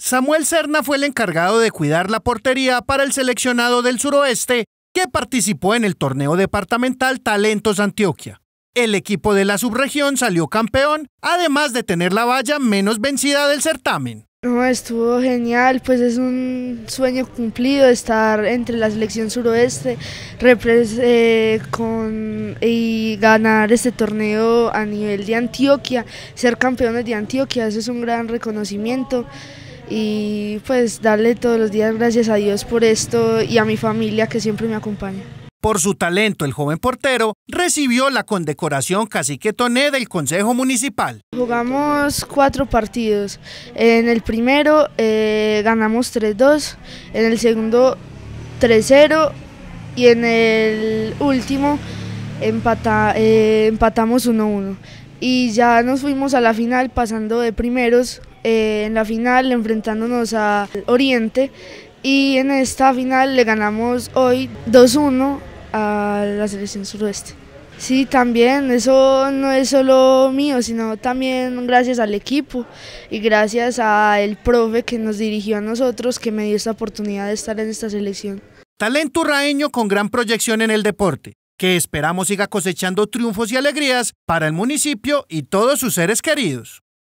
Samuel Serna fue el encargado de cuidar la portería para el seleccionado del suroeste que participó en el torneo departamental Talentos Antioquia. El equipo de la subregión salió campeón, además de tener la valla menos vencida del certamen. estuvo genial, pues es un sueño cumplido estar entre la selección suroeste eh, con, y ganar este torneo a nivel de Antioquia, ser campeones de Antioquia, eso es un gran reconocimiento y pues darle todos los días gracias a Dios por esto y a mi familia que siempre me acompaña. Por su talento, el joven portero recibió la condecoración Cacique Toné del Consejo Municipal. Jugamos cuatro partidos. En el primero eh, ganamos 3-2, en el segundo 3-0 y en el último empata, eh, empatamos 1-1. Y ya nos fuimos a la final pasando de primeros eh, en la final enfrentándonos a Oriente y en esta final le ganamos hoy 2-1 a la selección suroeste. Sí, también, eso no es solo mío, sino también gracias al equipo y gracias al profe que nos dirigió a nosotros, que me dio esta oportunidad de estar en esta selección. Talento raeño con gran proyección en el deporte que esperamos siga cosechando triunfos y alegrías para el municipio y todos sus seres queridos.